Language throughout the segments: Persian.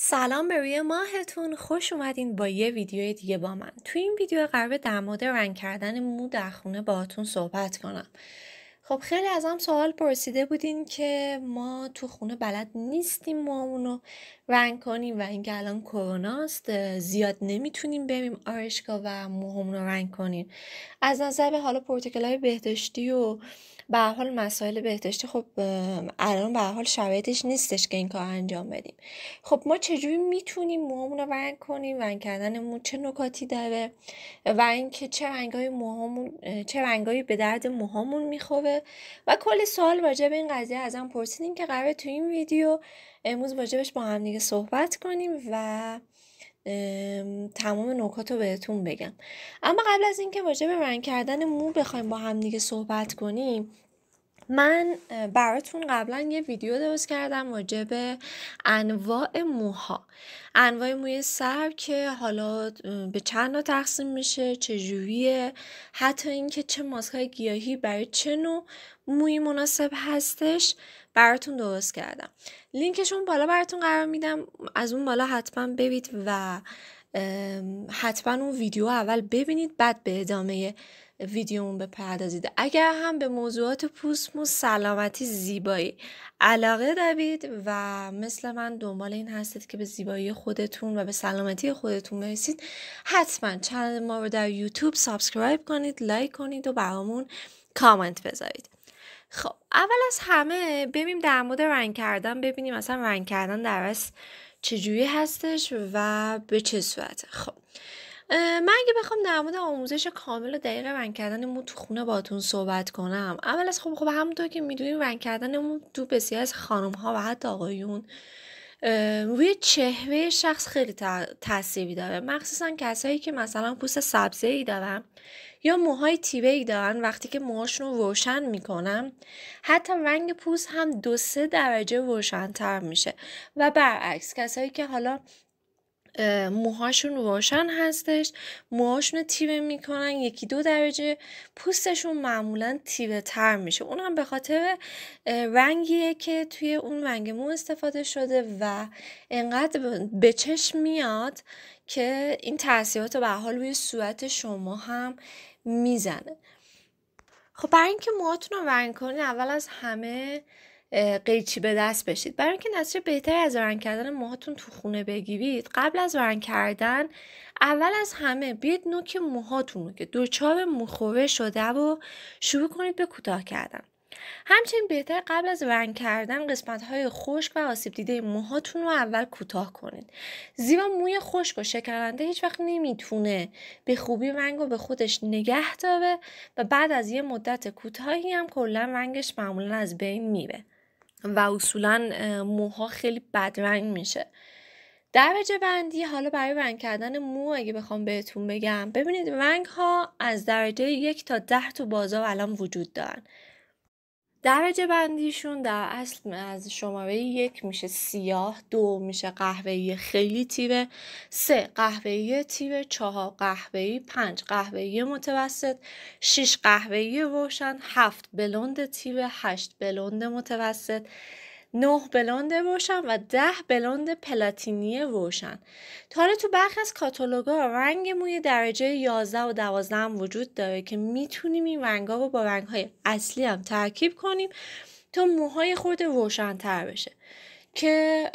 سلام به روی ماهتون خوش اومدین با یه ویدیو دیگه با من تو این ویدیو قرار در مورد رنگ کردن مو در خونه باهاتون صحبت کنم خب خیلی ازم سوال پرسیده بودین که ما تو خونه بلد نیستیم موامونو رنگ کنیم و اینکه الان کروناست زیاد نمیتونیم بریم آرشگاه و موهامون رو رنگ کنیم از نظر حالا پروتکل های بهداشتی و به حال مسائل بهداشتی خب الان به حال شرایطش نیستش که این کار انجام بدیم خب ما چجوری میتونیم موهامون رو ونگ کنیم ونگ کردن چه نکاتی داره و اینکه چه رنگای موهامون چه رنگایی به درد موهامون میخوره و کل سوال راجع به این قضیه ازم پرسیدیم که قرار تو این ویدیو امروز واجبش با هم دیگه صحبت کنیم و تمام نکات رو بهتون بگم اما قبل از اینکه که رنگ کردن مو بخوایم با همدیگه صحبت کنیم من براتون قبلا یه ویدیو درست کردم راجع انواع موها انواع موی سر که حالا به چند نوع تقسیم میشه چه چجوریه حتی اینکه چه های گیاهی برای چه نوع موی مناسب هستش براتون درست کردم لینکشون بالا براتون قرار میدم از اون بالا حتما ببینید و حتما اون ویدیو اول ببینید بعد به ادامه ویدیومون بپردازید اگر هم به موضوعات پوست و سلامتی زیبایی علاقه دارید و مثل من دنبال این هستید که به زیبایی خودتون و به سلامتی خودتون برسید حتما چند ما رو در یوتیوب سابسکرایب کنید لایک کنید و برامون کامنت بذارید خب اول از همه ببینیم در مورد رنگ کردن ببینیم مثلا رنگ کردن در اصل چجوری هستش و به چه صورته خب من اگه بخوام در مورد آموزش کامل و دقیق رنگ کردن مو تو خونه باتون صحبت کنم اول از خب خب همونطور که میدونیم رنگ کردن مو تو بسیار از خانم ها و حتی آقایون روی چهره شخص خیلی تاثیری داره مخصوصا کسایی که مثلا پوست سبزه ای دارن یا موهای تیره ای دارن وقتی که موهاشون رو روشن میکنم حتی رنگ پوست هم دو سه درجه روشنتر میشه و برعکس کسایی که حالا موهاشون روشن هستش موهاشون رو میکنن یکی دو درجه پوستشون معمولا تیوه تر میشه اون به خاطر رنگیه که توی اون رنگ مو استفاده شده و انقدر به چشم میاد که این تاثیرات رو به حال روی صورت شما هم میزنه خب برای اینکه موهاتون رو رنگ کنید اول از همه قیچی به دست بشید برای اینکه نتیجه بهتری از رنگ کردن موهاتون تو خونه بگیرید قبل از رنگ کردن اول از همه بیاید نوک موهاتون رو که دوچار مخوره شده و شروع کنید به کوتاه کردن همچنین بهتر قبل از رنگ کردن قسمت های خشک و آسیب دیده موهاتون رو اول کوتاه کنید زیرا موی خشک و شکننده هیچ وقت نمیتونه به خوبی رنگ رو به خودش نگه داره و بعد از یه مدت کوتاهی هم کلا رنگش معمولا از بین میره و اصولا موها خیلی بدرنگ میشه درجه بندی حالا برای رنگ کردن مو اگه بخوام بهتون بگم ببینید رنگ ها از درجه یک تا ده تو بازار الان وجود دارن درجه بندیشون در اصل از شماره یک میشه سیاه دو میشه قهوه‌ای خیلی تیره سه قهوه‌ای تیره چهار قهوه‌ای پنج قهوه‌ای متوسط شش قهوه‌ای روشن هفت بلوند تیره هشت بلوند متوسط نه بلوند روشن و 10 بلوند پلاتینی روشن تا حالا تو برخی از کاتالوگا رنگ موی درجه 11 و 12 هم وجود داره که میتونیم این رنگا رو با های اصلی هم ترکیب کنیم تا موهای روشن تر بشه که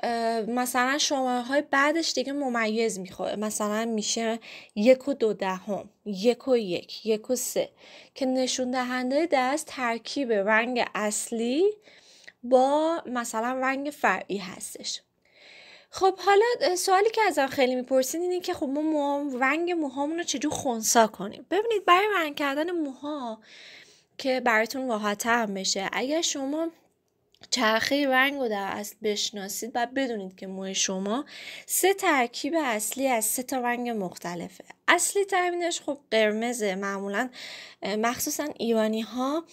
مثلا شماره های بعدش دیگه ممیز میخواه مثلا میشه یک و دو دهم یک و یک یک و سه که نشون دهنده دست ترکیب رنگ اصلی با مثلا رنگ فرعی هستش خب حالا سوالی که ازم خیلی میپرسید اینه که خب ما رنگ موهامون رو چجور خونسا کنیم ببینید برای رنگ کردن موها که براتون راحت هم بشه اگر شما چرخه رنگ رو در اصل بشناسید و بدونید که موی شما سه ترکیب اصلی از سه تا رنگ مختلفه اصلی ترمینش خب قرمزه معمولا مخصوصا ایرانی ها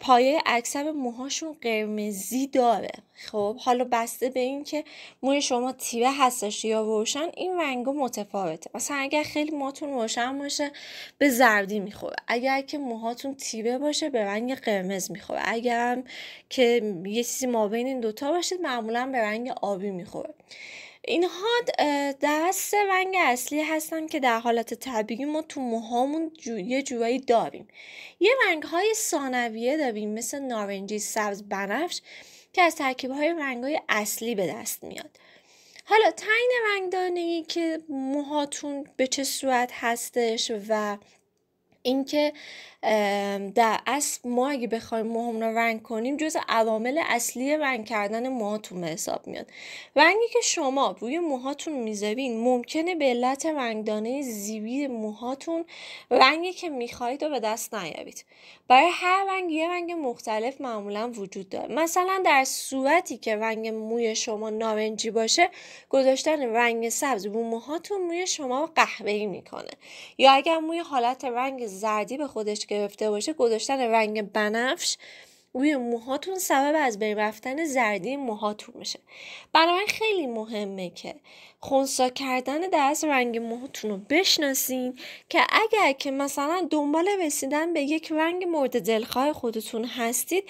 پایه اکثر موهاشون قرمزی داره خب حالا بسته به این که موی شما تیره هستش یا روشن این رنگا متفاوته مثلا اگر خیلی موهاتون روشن باشه به زردی میخوره اگر که موهاتون تیره باشه به رنگ قرمز میخوره اگر که یه چیزی بین این دوتا باشید معمولا به رنگ آبی میخوره اینها دست رنگ اصلی هستن که در حالت طبیعی ما تو موهامون یه جورایی داریم یه رنگ های ثانویه داریم مثل نارنجی سبز بنفش که از ترکیب های رنگ های اصلی به دست میاد حالا تعیین رنگدانی که موهاتون به چه صورت هستش و اینکه در اصل ما اگه بخوایم موهامون رو رنگ کنیم جز عوامل اصلی رنگ کردن موهاتون به حساب میاد رنگی که شما روی موهاتون میذارین ممکنه به علت رنگدانه زیبی موهاتون رنگی که میخواهید رو به دست نیارید برای هر رنگ یه رنگ مختلف معمولا وجود داره مثلا در صورتی که رنگ موی شما نارنجی باشه گذاشتن رنگ سبز رو موهاتون موی شما قهوه‌ای میکنه یا اگر موی حالت رنگ زردی به خودش گرفته باشه گذاشتن رنگ بنفش روی موهاتون سبب از بین رفتن زردی موهاتون میشه بنابراین خیلی مهمه که خونسا کردن دست رنگ موهاتون رو بشناسین که اگر که مثلا دنبال رسیدن به یک رنگ مورد دلخواه خودتون هستید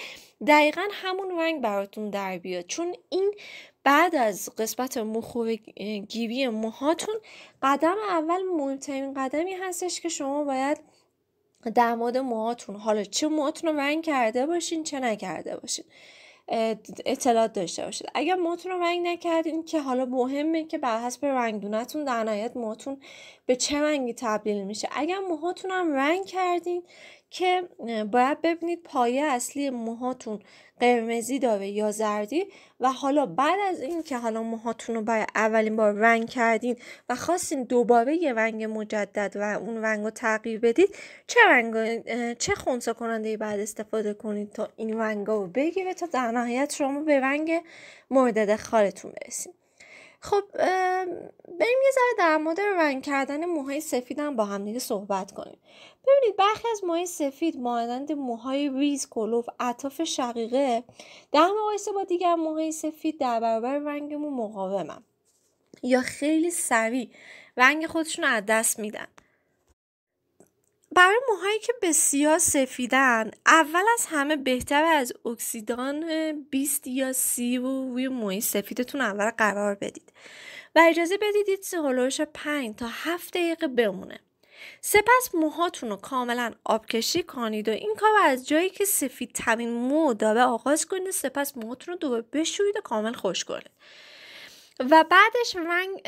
دقیقا همون رنگ براتون در بیاد چون این بعد از قسمت مخور گیری موهاتون قدم اول مهمترین قدمی هستش که شما باید در مورد موهاتون حالا چه موهاتون رو رنگ کرده باشین چه نکرده باشین اطلاعات داشته باشید اگر موهاتون رو رنگ نکردین که حالا مهمه که بر حسب رنگدونتون در نهایت موهاتون به چه رنگی تبدیل میشه اگر موهاتون هم رنگ کردین که باید ببینید پایه اصلی موهاتون قرمزی داره یا زردی و حالا بعد از این که حالا موهاتون رو برای اولین بار رنگ کردین و خواستین دوباره یه رنگ مجدد و اون رنگ رو تغییر بدید چه رنگ چه خونسا کننده بعد استفاده کنید تا این رنگ رو بگیره تا در نهایت شما به رنگ مورد دخالتون برسید خب بریم یه ذره در مورد رنگ کردن موهای سفیدم با هم دیگه صحبت کنیم ببینید برخی از موهای سفید مانند موهای ریز کلوف اطاف شقیقه در مقایسه با دیگر موهای سفید در برابر رنگمون مقاومم یا خیلی سریع رنگ خودشون رو از دست میدن برای موهایی که بسیار سفیدن اول از همه بهتر از اکسیدان 20 یا 30 رو روی موی سفیدتون اول قرار بدید و اجازه بدید این 5 تا 7 دقیقه بمونه سپس موهاتون رو کاملا آبکشی کنید و این کار از جایی که سفید ترین مو داره آغاز کنید سپس موهاتون رو دوباره بشویید و کامل خوش کنید و بعدش رنگ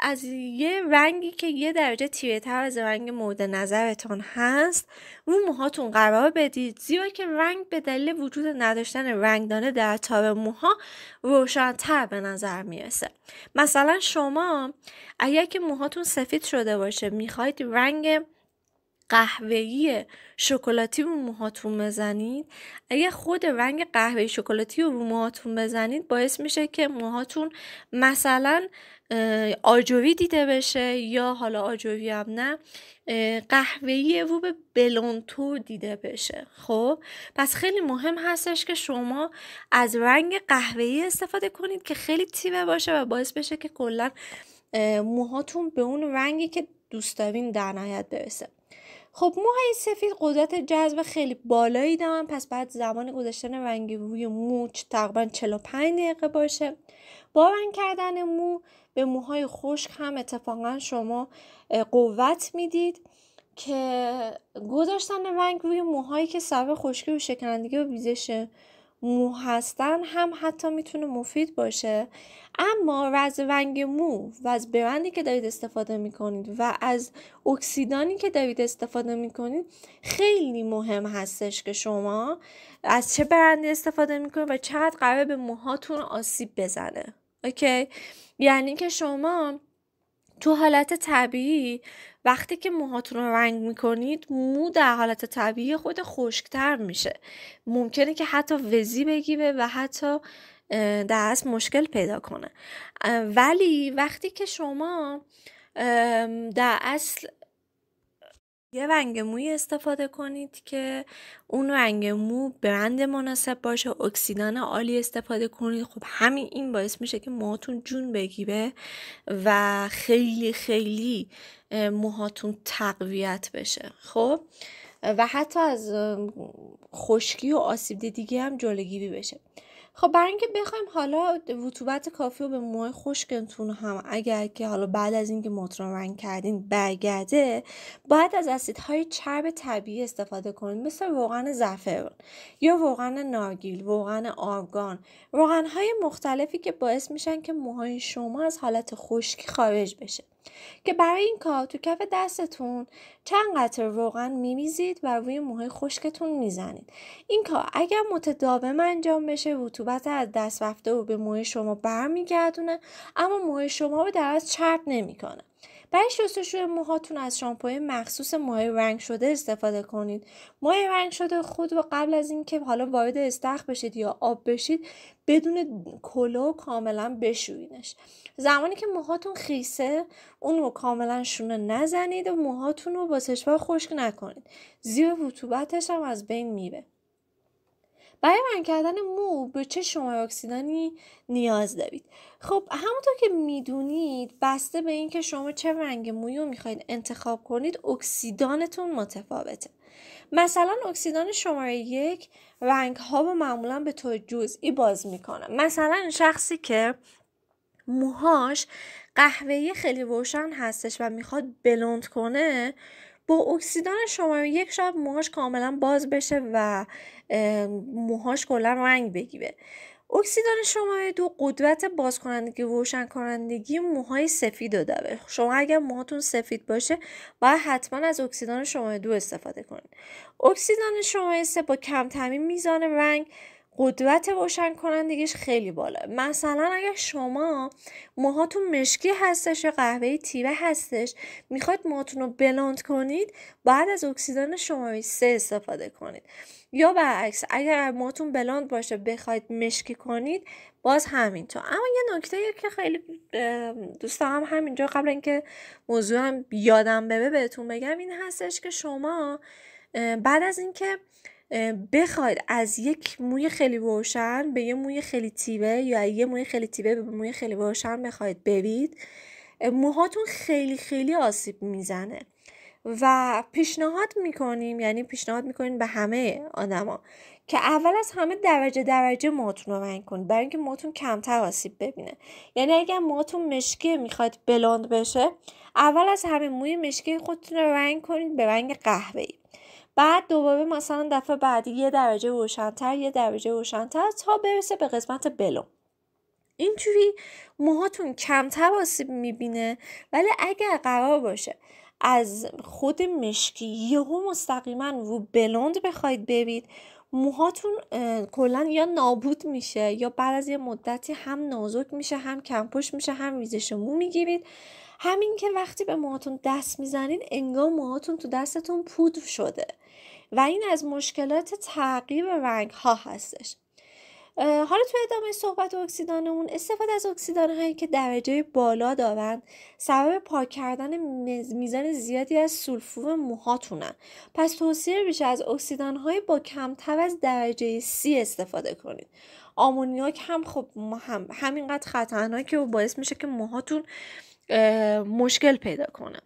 از یه رنگی که یه درجه تیره تر از رنگ مورد نظرتان هست رو موهاتون قرار بدید زیرا که رنگ به دلیل وجود نداشتن رنگدانه در تار موها روشنتر به نظر میرسه مثلا شما اگر که موهاتون سفید شده باشه میخواید رنگ قهوه‌ای شکلاتی رو موهاتون بزنید اگه خود رنگ قهوه‌ای شکلاتی رو موهاتون بزنید باعث میشه که موهاتون مثلا آجوری دیده بشه یا حالا آجوری هم نه قهوه‌ای رو به بلونتور دیده بشه خب پس خیلی مهم هستش که شما از رنگ قهوه‌ای استفاده کنید که خیلی تیره باشه و باعث بشه که کلا موهاتون به اون رنگی که دوست دارین در نهایت برسه خب موهای سفید قدرت جذب خیلی بالایی دارن پس بعد زمان گذاشتن رنگ روی مو تقریبا 45 دقیقه باشه با رنگ کردن مو به موهای خشک هم اتفاقا شما قوت میدید که گذاشتن رنگ روی موهایی که سبب خشکی و شکنندگی و ویزش مو هستن هم حتی میتونه مفید باشه اما از رنگ مو و از برندی که دارید استفاده میکنید و از اکسیدانی که دارید استفاده میکنید خیلی مهم هستش که شما از چه برندی استفاده میکنید و چقدر قرار به موهاتون آسیب بزنه اوکی یعنی که شما تو حالت طبیعی وقتی که موهاتون رو رنگ میکنید مو در حالت طبیعی خود خشکتر میشه ممکنه که حتی وزی بگیره و حتی در اصل مشکل پیدا کنه ولی وقتی که شما در اصل یه رنگ موی استفاده کنید که اون رنگ مو برند مناسب باشه اکسیدان عالی استفاده کنید خب همین این باعث میشه که موهاتون جون بگیره و خیلی خیلی موهاتون تقویت بشه خب و حتی از خشکی و آسیب دیگه هم جلوگیری بشه خب برای اینکه بخوایم حالا رطوبت کافی رو به موهای خشکتون هم اگر که حالا بعد از اینکه مطرم رنگ کردین برگرده باید از اسیدهای چرب طبیعی استفاده کنید مثل روغن زعفران یا روغن نارگیل روغن آرگان روغنهای مختلفی که باعث میشن که موهای شما از حالت خشکی خارج بشه که برای این کار تو کف دستتون چند قطر روغن میریزید و روی موهای خشکتون میزنید این کار اگر متداوم انجام بشه رطوبت از دست رفته رو به موهای شما برمیگردونه اما موهای شما رو در از چرب نمیکنه برای شستشوی موهاتون از شامپوی مخصوص موهای رنگ شده استفاده کنید ماهی رنگ شده خود و قبل از اینکه حالا وارد استخ بشید یا آب بشید بدون کلو کاملا بشویینش زمانی که موهاتون خیسه اون رو کاملا شونه نزنید و موهاتون رو با سشوار خشک نکنید زیر رطوبتش هم از بین میره برای رنگ کردن مو به چه شماره اکسیدانی نیاز دارید خب همونطور که میدونید بسته به اینکه شما چه رنگ موی رو میخواید انتخاب کنید اکسیدانتون متفاوته مثلا اکسیدان شماره یک رنگ ها رو معمولا به طور جزئی باز میکنه مثلا شخصی که موهاش قهوه‌ای خیلی روشن هستش و میخواد بلوند کنه با اکسیدان شماره یک شب موهاش کاملا باز بشه و موهاش کلا رنگ بگیره اکسیدان شماره دو قدرت باز کنندگی روشن کنندگی موهای سفید رو داره شما اگر موهاتون سفید باشه باید حتما از اکسیدان شماره دو استفاده کنید اکسیدان شماره سه با کمترین میزان رنگ قدرت روشن کنندگیش خیلی بالا مثلا اگر شما موهاتون مشکی هستش یا قهوه تیره هستش میخواید موهاتون رو بلند کنید بعد از اکسیدان شما سه استفاده کنید یا برعکس اگر موهاتون بلند باشه بخواید مشکی کنید باز همینطور اما یه نکته که خیلی دوست هم همینجا قبل اینکه هم یادم بره بهتون بگم این هستش که شما بعد از اینکه بخواید از یک موی خیلی روشن به یه موی خیلی تیبه یا یه موی خیلی تیبه به موی خیلی روشن بخواید برید موهاتون خیلی خیلی آسیب میزنه و پیشنهاد میکنیم یعنی پیشنهاد میکنیم به همه آدما که اول از همه درجه درجه موهاتون رو رنگ کنید برای اینکه موهاتون کمتر آسیب ببینه یعنی اگر موهاتون مشکی میخواید بلند بشه اول از همه موی مشکی خودتون رو رنگ کنید به رنگ قهوه‌ای بعد دوباره مثلا دفعه بعدی یه درجه روشنتر یه درجه روشنتر تا برسه به قسمت بلوند اینجوری موهاتون کمتر آسیب میبینه ولی اگر قرار باشه از خود مشکی یهو مستقیما رو بلوند بخواید برید موهاتون کلا یا نابود میشه یا بعد از یه مدتی هم نازک میشه هم کمپوش میشه هم ریزش مو میگیرید همین که وقتی به موهاتون دست میزنید انگار موهاتون تو دستتون پودر شده و این از مشکلات تغییر رنگ ها هستش حالا تو ادامه صحبت اکسیدانمون استفاده از اکسیدان هایی که درجه بالا دارن سبب پاک کردن میزان زیادی از سولفور موهاتونن پس توصیه میشه از اکسیدان های با کمتر از درجه سی استفاده کنید آمونیاک هم خب هم همینقدر خطرناکه و باعث میشه که موهاتون مشکل پیدا کنه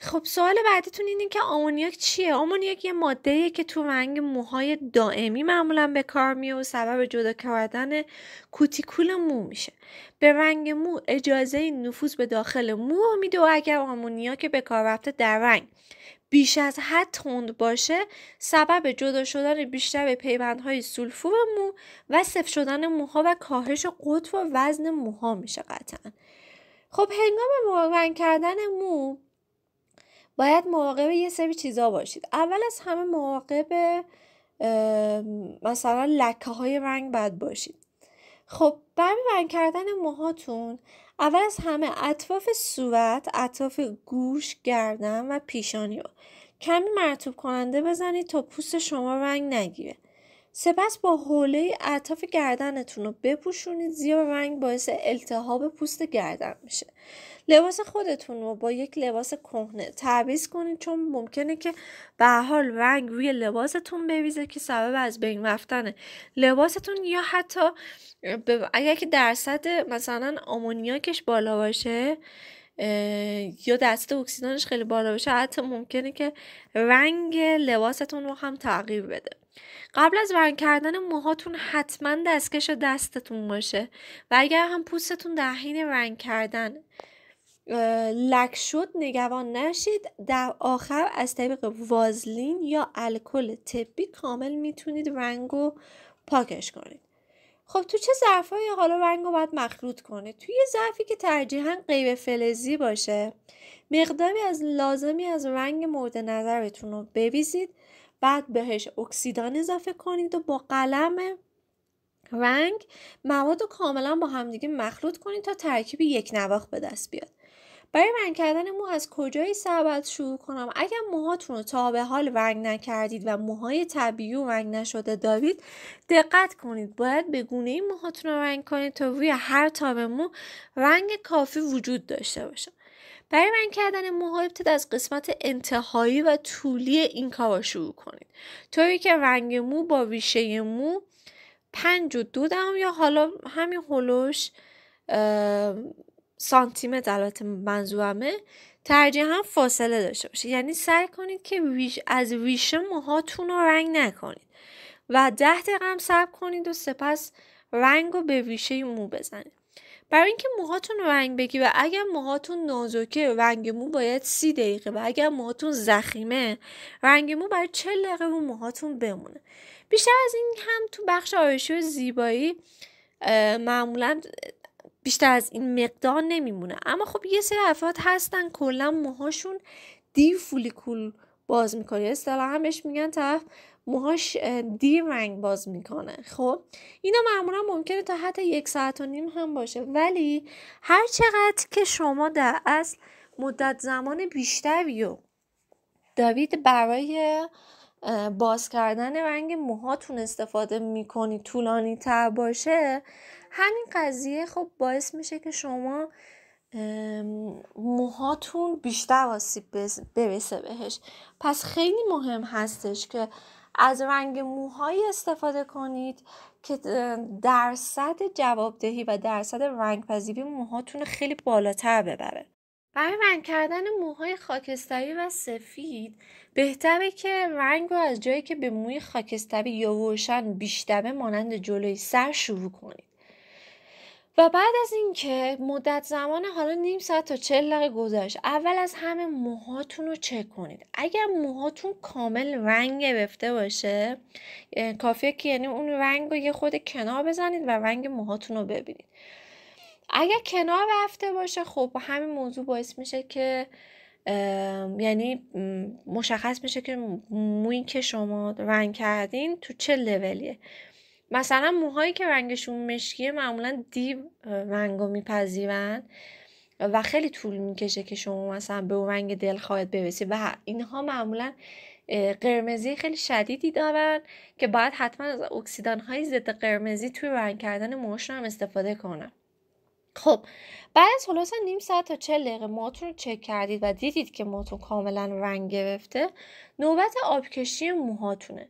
خب سوال بعدیتون اینه که آمونیاک چیه؟ آمونیاک یه ماده که تو رنگ موهای دائمی معمولا به کار میه و سبب جدا کردن کوتیکول مو میشه. به رنگ مو اجازه نفوذ به داخل مو میده و اگر آمونیاک به کار رفته در رنگ بیش از حد تند باشه سبب جدا شدن بیشتر به پیوندهای سولفور مو و صف شدن موها و کاهش قطر و وزن موها میشه قطعا خب هنگام رنگ کردن مو باید مراقب یه سری چیزا باشید اول از همه مراقب مثلا لکه های رنگ بد باشید خب برای رنگ کردن موهاتون اول از همه اطراف صورت اطراف گوش گردن و پیشانی رو کمی مرتوب کننده بزنید تا پوست شما رنگ نگیره سپس با حوله اطراف گردنتون رو بپوشونید زیرا رنگ باعث التهاب پوست گردن میشه لباس خودتون رو با یک لباس کهنه تعویض کنید چون ممکنه که به حال رنگ روی لباستون بریزه که سبب از بین رفتن لباستون یا حتی اگر که درصد مثلا آمونیاکش بالا باشه یا دست اکسیدانش خیلی بالا باشه حتی ممکنه که رنگ لباستون رو هم تغییر بده قبل از رنگ کردن موهاتون حتما دستکش دستتون باشه و اگر هم پوستتون در حین رنگ کردن لک شد نگوان نشید در آخر از طریق وازلین یا الکل طبی کامل میتونید رنگ رو پاکش کنید خب تو چه های حالا رنگ رو باید مخلوط کنید توی یه ظرفی که ترجیحا غیر فلزی باشه مقداری از لازمی از رنگ مورد نظرتون رو بریزید بعد بهش اکسیدان اضافه کنید و با قلم رنگ مواد رو کاملا با همدیگه مخلوط کنید تا ترکیب یک نواخت به دست بیاد برای رنگ کردن مو از کجای سبد شروع کنم اگر موهاتون رو تا به حال رنگ نکردید و موهای طبیعی و رنگ نشده دارید دقت کنید باید به گونه این موهاتون رو رنگ کنید تا روی هر تابه مو رنگ کافی وجود داشته باشه برای رنگ کردن موها ابتدا از قسمت انتهایی و طولی این کار رو شروع کنید طوری که رنگ مو با ویشه مو پنج و دو دم یا حالا همین هلوش سانتیمتر البته منظورمه هم فاصله داشته باشه یعنی سعی کنید که ویش از ریشه موهاتون رو رنگ نکنید و ده دقیقه هم صبر کنید و سپس رنگ رو به ریشه مو بزنید برای اینکه موهاتون رنگ بگی و اگر موهاتون نازکه رنگ مو باید سی دقیقه و اگر موهاتون زخیمه رنگ مو باید چه دقیقه رو موهاتون بمونه بیشتر از این هم تو بخش آرایشی و زیبایی معمولا بیشتر از این مقدار نمیمونه اما خب یه سری افراد هستن کلا موهاشون دیر فولیکول باز میکنه اصطلاحا بهش میگن طرف موهاش دیر رنگ باز میکنه خب اینا معمولا ممکنه تا حتی یک ساعت و نیم هم باشه ولی هر چقدر که شما در اصل مدت زمان بیشتری و دارید برای باز کردن رنگ موهاتون استفاده میکنی طولانی تر باشه همین قضیه خب باعث میشه که شما موهاتون بیشتر آسیب برسه بهش پس خیلی مهم هستش که از رنگ موهایی استفاده کنید که درصد جوابدهی و درصد رنگ پذیری موهاتون خیلی بالاتر ببره برای رنگ کردن موهای خاکستری و سفید بهتره که رنگ رو از جایی که به موی خاکستری یا روشن بیشتره مانند جلوی سر شروع کنید و بعد از اینکه مدت زمان حالا نیم ساعت تا چل دقیقه گذشت اول از همه موهاتون رو چک کنید اگر موهاتون کامل رنگ گرفته باشه کافیه که یعنی اون رنگ رو یه خود کنار بزنید و رنگ موهاتون رو ببینید اگر کنار رفته باشه خب همین موضوع باعث میشه که یعنی مشخص میشه که موی که شما رنگ کردین تو چه لولیه مثلا موهایی که رنگشون مشکیه معمولا دیو رنگو میپذیرن و خیلی طول میکشه که شما مثلا به اون رنگ دل خواهد برسی و اینها معمولا قرمزی خیلی شدیدی دارن که باید حتما از اکسیدان های ضد قرمزی توی رنگ کردن موهاشون هم استفاده کنن خب بعد از خلاصا نیم ساعت تا چه دقیقه موهاتون رو چک کردید و دیدید که موهاتون کاملا رنگ گرفته نوبت آبکشی موهاتونه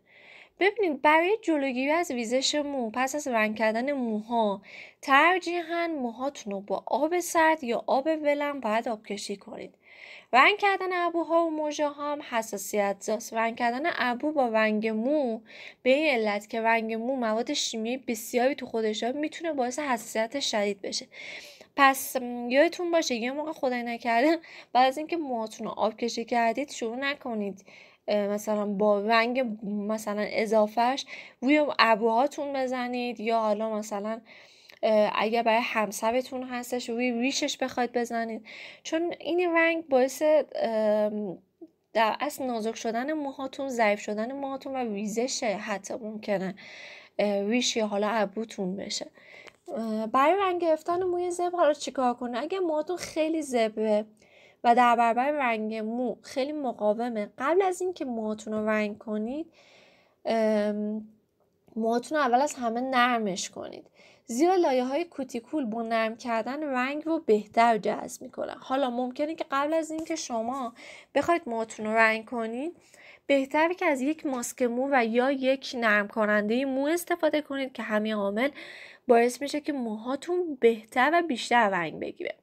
ببینید برای جلوگیری از ویزش مو پس از رنگ کردن موها ترجیحاً موهاتون رو با آب سرد یا آب ولم باید آبکشی کنید رنگ کردن ابوها و ها هم حساسیت زاست رنگ کردن ابو با رنگ مو به این علت که رنگ مو مواد شیمیایی بسیاری تو خودش داره میتونه باعث حساسیت شدید بشه پس یادتون باشه یه موقع خدای نکرده بعد از اینکه موهاتون رو آب کردید شروع نکنید مثلا با رنگ مثلا اضافهش روی ابروهاتون بزنید یا حالا مثلا اگر برای همسرتون هستش روی ریشش بخواید بزنید چون این رنگ باعث در اصل نازک شدن موهاتون ضعیف شدن موهاتون و ریزش حتی ممکنه ریش یا حالا ابروتون بشه برای رنگ گرفتن موی زبر حالا چیکار کنه اگه موهاتون خیلی زبره و در برابر رنگ مو خیلی مقاومه قبل از اینکه موهاتون رو رنگ کنید موهاتون رو اول از همه نرمش کنید زیرا لایه های کوتیکول با نرم کردن رنگ رو بهتر جذب میکنه. حالا ممکنه که قبل از اینکه شما بخواید موهاتون رو رنگ کنید بهتره که از یک ماسک مو و یا یک نرم کننده مو استفاده کنید که همین عامل باعث میشه که موهاتون بهتر و بیشتر رنگ بگیره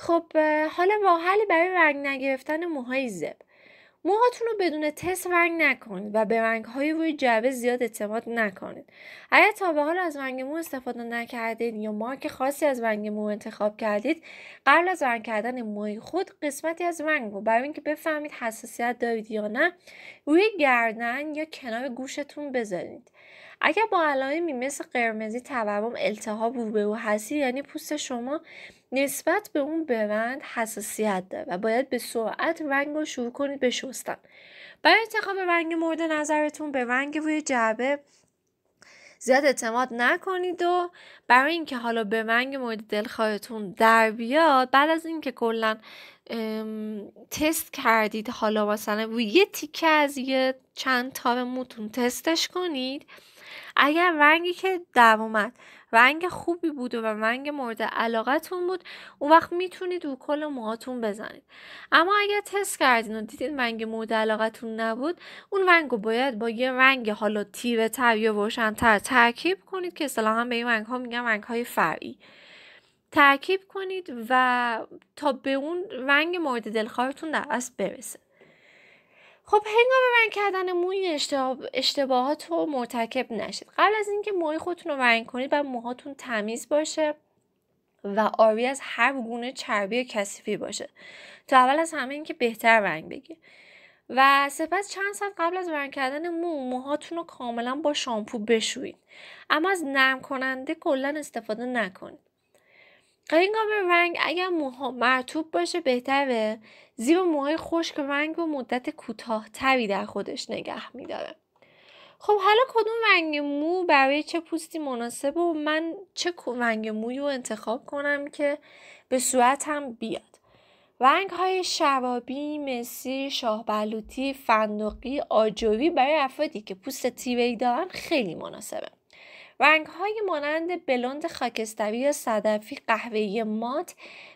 خب حالا راحلی برای رنگ نگرفتن موهای زب موهاتون رو بدون تست رنگ نکنید و به رنگ های روی جعبه زیاد اعتماد نکنید اگر تا به حال از رنگ مو استفاده نکردید یا مارک خاصی از رنگ مو انتخاب کردید قبل از رنگ کردن موی خود قسمتی از رنگ رو برای اینکه بفهمید حساسیت دارید یا نه روی گردن یا کنار گوشتون بذارید اگر با علائمی مثل قرمزی تورم التهاب روبرو هستید یعنی پوست شما نسبت به اون برند حساسیت داره و باید به سرعت رنگ رو شروع کنید به شستن برای انتخاب رنگ مورد نظرتون به رنگ روی جعبه زیاد اعتماد نکنید و برای اینکه حالا به رنگ مورد دلخواهتون در بیاد بعد از اینکه کلا تست کردید حالا مثلا روی یه تیکه از یه چند تار موتون تستش کنید اگر رنگی که در اومد رنگ خوبی بود و رنگ مورد علاقتون بود اون وقت میتونید رو کل موهاتون بزنید اما اگر تست کردین و دیدین رنگ مورد علاقتون نبود اون رنگ رو باید با یه رنگ حالا تیره تر یا تر ترکیب کنید که اصطلاحا به این رنگ ها میگن رنگ های فرعی ترکیب کنید و تا به اون رنگ مورد دلخواهتون در اصل برسه خب هنگام رنگ کردن موی اشتباهات رو مرتکب نشید قبل از اینکه موی خودتون رو رنگ کنید و موهاتون تمیز باشه و آری از هر گونه چربی کثیفی باشه تا اول از همه اینکه بهتر رنگ بگیر و سپس چند ساعت قبل از رنگ کردن مو موهاتون رو کاملا با شامپو بشویید اما از نرم کننده کلا استفاده نکنید قرینگام آره، رنگ اگر موها مرتوب باشه بهتره زیر موهای خشک رنگ و مدت تری در خودش نگه میداره خب حالا کدوم رنگ مو برای چه پوستی مناسبه و من چه رنگ موی رو انتخاب کنم که به صورتم بیاد رنگ های شرابی، مسی، شاهبلوتی، فندقی، آجوری برای افرادی که پوست ای دارن خیلی مناسبه. رنگ های مانند بلوند خاکستری یا صدفی قهوه‌ای مات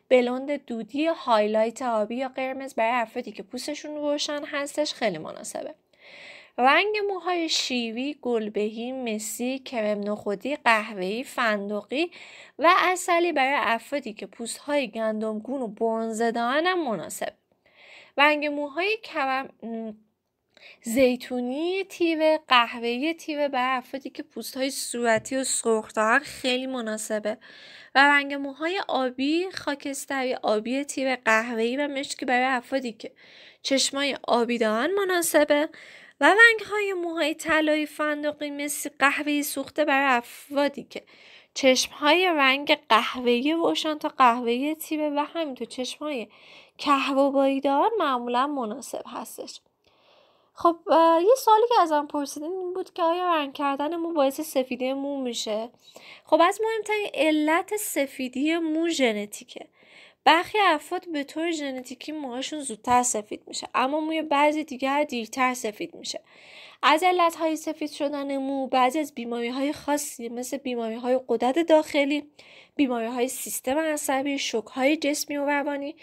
بلوند دودی هایلایت آبی یا قرمز برای افرادی که پوستشون روشن هستش خیلی مناسبه رنگ موهای شیوی، گلبهی، مسی، کرم نخودی، قهوه‌ای، فندقی و اصلی برای افرادی که پوستهای گندمگون و برنزه هم مناسب. رنگ موهای کرم زیتونی تیوه قهوه‌ای تیوه برای افرادی که پوست های صورتی و سرخ دارن خیلی مناسبه و رنگ موهای آبی خاکستری آبی تیوه قهوه‌ای و مشکی برای افرادی که چشمای آبی دارن مناسبه و رنگ های موهای طلایی فندقی مثل قهوه‌ای سوخته برای افرادی که چشم های رنگ قهوه‌ای روشن تا قهوه‌ای تیره و همینطور چشم های کهربایی دار معمولا مناسب هستش خب یه سوالی که ازم پرسیدین این بود که آیا رنگ کردن مو باعث سفیدی مو میشه خب از مهمترین علت سفیدی مو ژنتیکه برخی افراد به طور ژنتیکی موهاشون زودتر سفید میشه اما موی بعضی دیگر دیرتر سفید میشه از علت های سفید شدن مو بعضی از بیماری های خاصی مثل بیماری های قدرت داخلی بیماری های سیستم عصبی شوک های جسمی و روانی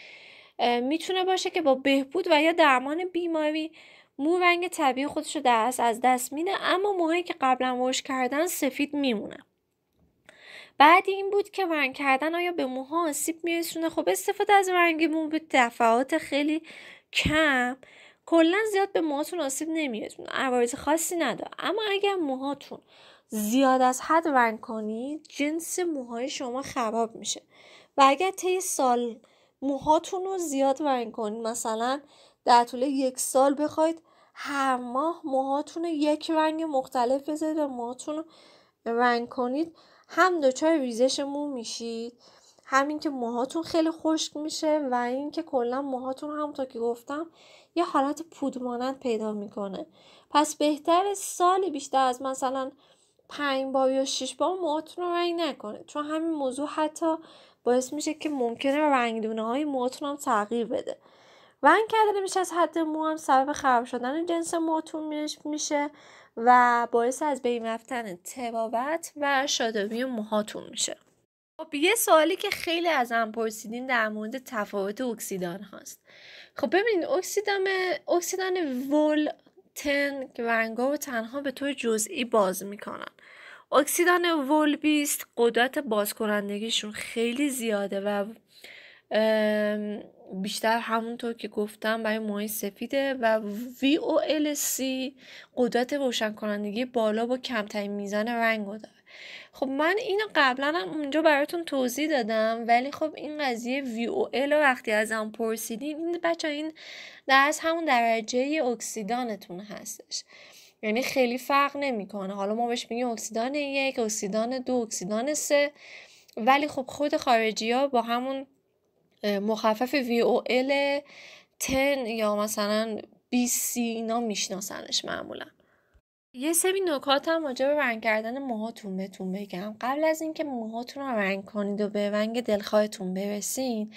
میتونه باشه که با بهبود و یا درمان بیماری مو رنگ طبیعی خودش رو دست از دست میده اما موهایی که قبلا واش کردن سفید میمونه بعد این بود که رنگ کردن آیا به موها آسیب میرسونه خب استفاده از رنگ مو به دفعات خیلی کم کلا زیاد به موهاتون آسیب نمیرسونه عوارض خاصی نداره اما اگر موهاتون زیاد از حد رنگ کنید جنس موهای شما خراب میشه و اگر طی سال موهاتون رو زیاد رنگ کنید مثلا در طول یک سال بخواید هر ماه موهاتون یک رنگ مختلف بذارید و موهاتون رو رنگ کنید هم دچار ریزش مو میشید همین که موهاتون خیلی خشک میشه و اینکه کلا موهاتون همونطور که گفتم یه حالت پودمانند پیدا میکنه پس بهتر سالی بیشتر از مثلا پنج با یا شیش بار موهاتون رو رنگ نکنه چون همین موضوع حتی باعث میشه که ممکنه رنگدونه های موهاتون هم تغییر بده ون کردن میشه از حد مو هم سبب خراب شدن جنس موتون میشه و باعث از بین رفتن تبابت و شادابی موهاتون میشه خب یه سوالی که خیلی از هم پرسیدین در مورد تفاوت اکسیدان هاست خب ببینید اکسیدان اکسیدان ول تن و رو تنها به طور جزئی باز میکنن اکسیدان بیست قدرت بازکنندگیشون خیلی زیاده و بیشتر همونطور که گفتم برای موهای سفیده و سی قدرت روشن کنندگی بالا با کمترین میزان رنگ رو داره خب من اینو قبلا هم اونجا براتون توضیح دادم ولی خب این قضیه VOL رو وقتی ازم پرسیدین این بچه این از همون درجه اکسیدانتون هستش یعنی خیلی فرق نمیکنه حالا ما بهش میگیم اکسیدان یک اکسیدان دو اکسیدان سه ولی خب خود خارجی ها با همون مخفف وی او تن یا مثلا 20 اینا میشناسنش معمولا یه سری نکات هم راجع به رنگ کردن موهاتون بهتون بگم قبل از اینکه موهاتون رو رنگ کنید و به رنگ دلخواهتون برسین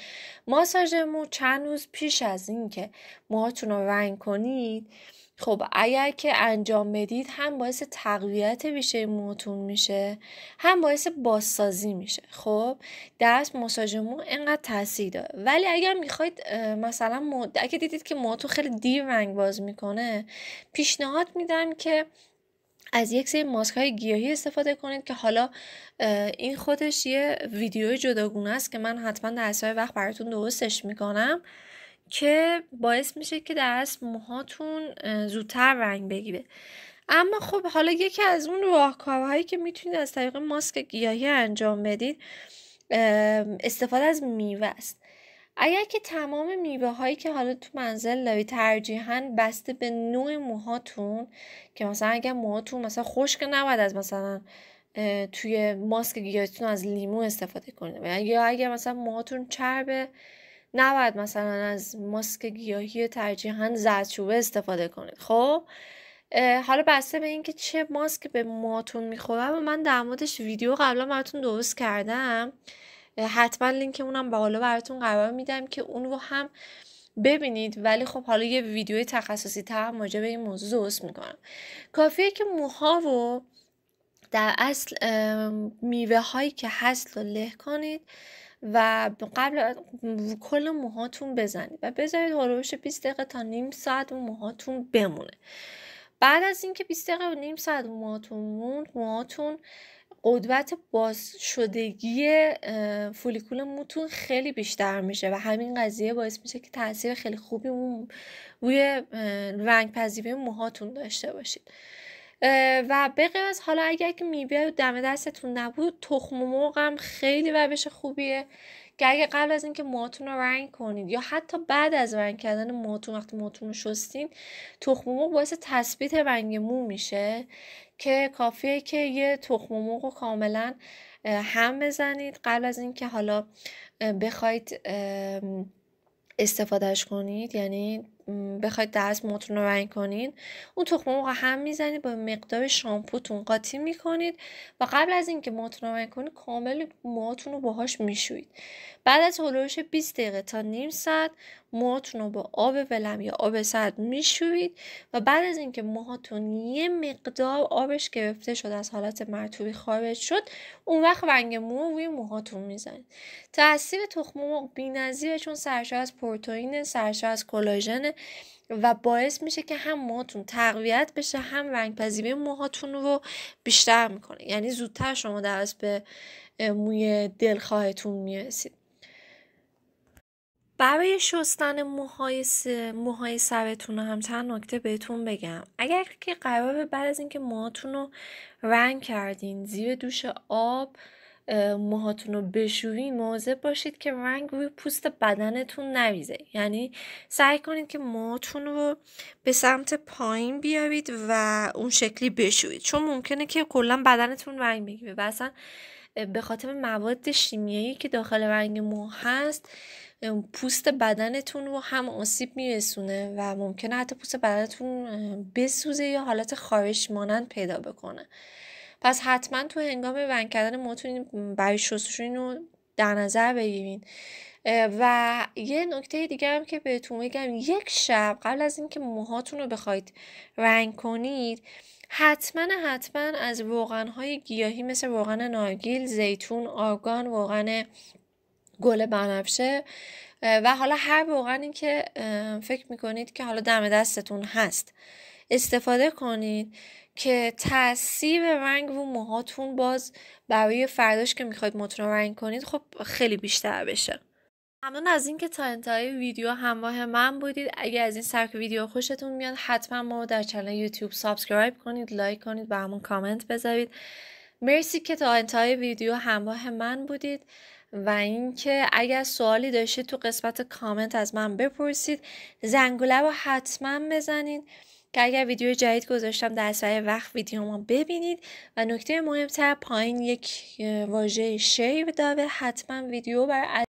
ماساژ چند روز پیش از اینکه موهاتون رو رنگ کنید خب اگر که انجام بدید هم باعث تقویت ویشه موتون میشه هم باعث بازسازی میشه خب دست ماساژ مو انقدر تاثیر داره ولی اگر میخواید مثلا مد... اگه دیدید که موتون خیلی دیر رنگ باز میکنه پیشنهاد میدم که از یک سری ماسک های گیاهی استفاده کنید که حالا این خودش یه ویدیو جداگونه است که من حتما در اثر وقت براتون درستش میکنم که باعث میشه که در اصل موهاتون زودتر رنگ بگیره اما خب حالا یکی از اون راهکارهایی که میتونید از طریق ماسک گیاهی انجام بدید استفاده از میوه است اگر که تمام میوه هایی که حالا تو منزل دارید ترجیحاً بسته به نوع موهاتون که مثلا اگر موهاتون مثلا خشک نباید از مثلا توی ماسک گیاهیتون از لیمو استفاده کنید یا اگر مثلا موهاتون چربه نباید مثلا از ماسک گیاهی ترجیحاً زردچوبه استفاده کنید خب حالا بسته به اینکه چه ماسک به ماتون میخوره و من در موردش ویدیو قبلا براتون درست کردم حتما لینک اونم بالا براتون قرار میدم که اون رو هم ببینید ولی خب حالا یه ویدیوی تخصصی تر به این موضوع درست میکنم کافیه که موها رو در اصل میوه هایی که هست رو له کنید و قبل کل موهاتون بزنید و بذارید هلوش 20 دقیقه تا نیم ساعت موهاتون بمونه بعد از اینکه 20 دقیقه و نیم ساعت موهاتون موند موهاتون قدرت باز شدگی فولیکول موتون خیلی بیشتر میشه و همین قضیه باعث میشه که تاثیر خیلی خوبی روی رنگ پذیری موهاتون داشته باشید و به از حالا اگر که میبه دم دستتون نبود تخم مرغ هم خیلی روش خوبیه که اگر قبل از اینکه موهاتون رو رنگ کنید یا حتی بعد از رنگ کردن موهاتون وقتی موهاتون رو شستین تخم مرغ باعث تثبیت رنگ مو میشه که کافیه که یه تخم مرغ رو کاملا هم بزنید قبل از اینکه حالا بخواید استفادهش کنید یعنی بخواید دست موتون رو رنگ کنین اون تخم مرغ هم میزنید با مقدار شامپوتون قاطی میکنید و قبل از اینکه موتون رو رنگ کنید کامل موهاتون رو باهاش میشویید بعد از هلوش 20 دقیقه تا نیم ساعت موهاتون رو با آب ولم یا آب سرد میشویید و بعد از اینکه موهاتون یه مقدار آبش گرفته شد از حالت مرتوبی خارج شد اون وقت رنگ مو روی موهاتون میزنید تاثیر تخم مرغ بی‌نظیره چون سرشار از پروتئین سرشار از کلاژن و باعث میشه که هم موهاتون تقویت بشه هم رنگ پذیری موهاتون رو بیشتر میکنه یعنی زودتر شما در به موی دلخواهتون میرسید برای شستن موهای, س... موهای سرتون رو هم چند نکته بهتون بگم اگر که قرار بعد از اینکه موهاتون رو رنگ کردین زیر دوش آب موهاتون رو بشویین مواظب باشید که رنگ روی پوست بدنتون نریزه یعنی سعی کنید که موهاتون رو به سمت پایین بیارید و اون شکلی بشورید چون ممکنه که کلا بدنتون رنگ بگیره و اصلا به خاطر مواد شیمیایی که داخل رنگ مو هست پوست بدنتون رو هم آسیب میرسونه و ممکنه حتی پوست بدنتون بسوزه یا حالت خارش مانند پیدا بکنه پس حتما تو هنگام رنگ کردن متون برای شستشون رو در نظر بگیرید. و یه نکته دیگه هم که بهتون بگم یک شب قبل از اینکه موهاتون رو بخواید رنگ کنید حتما حتما از روغن های گیاهی مثل روغن نارگیل، زیتون، آرگان، روغن گل بنفشه و حالا هر روغنی که فکر میکنید که حالا دم دستتون هست استفاده کنید که تصیب رنگ و موهاتون باز برای فرداش که میخواید رو رنگ کنید خب خیلی بیشتر بشه ممنون از اینکه تا انتهای ویدیو همراه من بودید اگر از این سبک ویدیو خوشتون میاد حتما ما رو در کانال یوتیوب سابسکرایب کنید لایک کنید و همون کامنت بذارید مرسی که تا انتهای ویدیو همراه من بودید و اینکه اگر سوالی داشتید تو قسمت کامنت از من بپرسید زنگوله رو حتما بزنید که اگر ویدیو جدید گذاشتم در سایه وقت ما ببینید و نکته مهمتر پایین یک واژه شیو داره حتما ویدیو بر